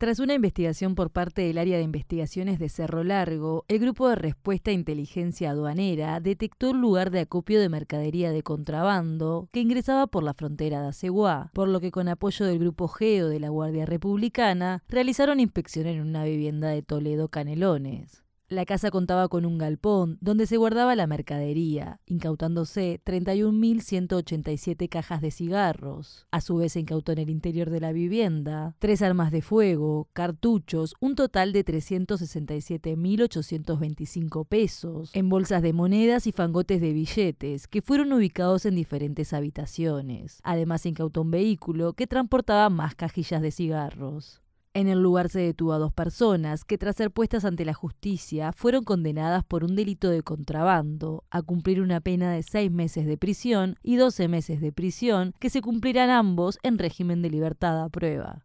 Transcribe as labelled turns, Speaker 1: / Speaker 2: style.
Speaker 1: Tras una investigación por parte del área de investigaciones de Cerro Largo, el grupo de respuesta a inteligencia aduanera detectó un lugar de acopio de mercadería de contrabando que ingresaba por la frontera de Aceguá, por lo que con apoyo del grupo GEO de la Guardia Republicana realizaron inspección en una vivienda de Toledo Canelones. La casa contaba con un galpón donde se guardaba la mercadería, incautándose 31.187 cajas de cigarros. A su vez se incautó en el interior de la vivienda tres armas de fuego, cartuchos, un total de 367.825 pesos, en bolsas de monedas y fangotes de billetes que fueron ubicados en diferentes habitaciones. Además incautó un vehículo que transportaba más cajillas de cigarros. En el lugar se detuvo a dos personas que tras ser puestas ante la justicia fueron condenadas por un delito de contrabando a cumplir una pena de seis meses de prisión y doce meses de prisión que se cumplirán ambos en régimen de libertad a prueba.